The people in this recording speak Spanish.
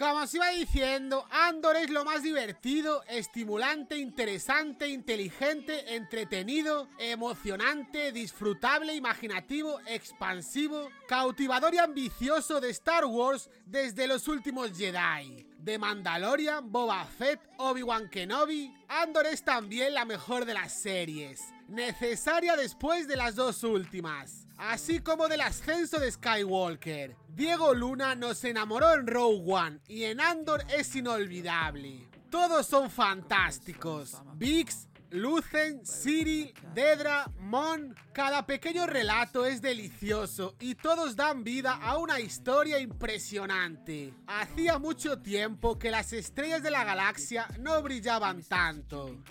Como os iba diciendo, Andor es lo más divertido, estimulante, interesante, inteligente, entretenido, emocionante, disfrutable, imaginativo, expansivo, cautivador y ambicioso de Star Wars desde los últimos Jedi de Mandalorian, Boba Fett, Obi-Wan Kenobi, Andor es también la mejor de las series, necesaria después de las dos últimas, así como del ascenso de Skywalker. Diego Luna nos enamoró en Rogue One y en Andor es inolvidable. Todos son fantásticos. Biggs Lucen, Siri, Dedra, Mon. Cada pequeño relato es delicioso y todos dan vida a una historia impresionante. Hacía mucho tiempo que las estrellas de la galaxia no brillaban tanto.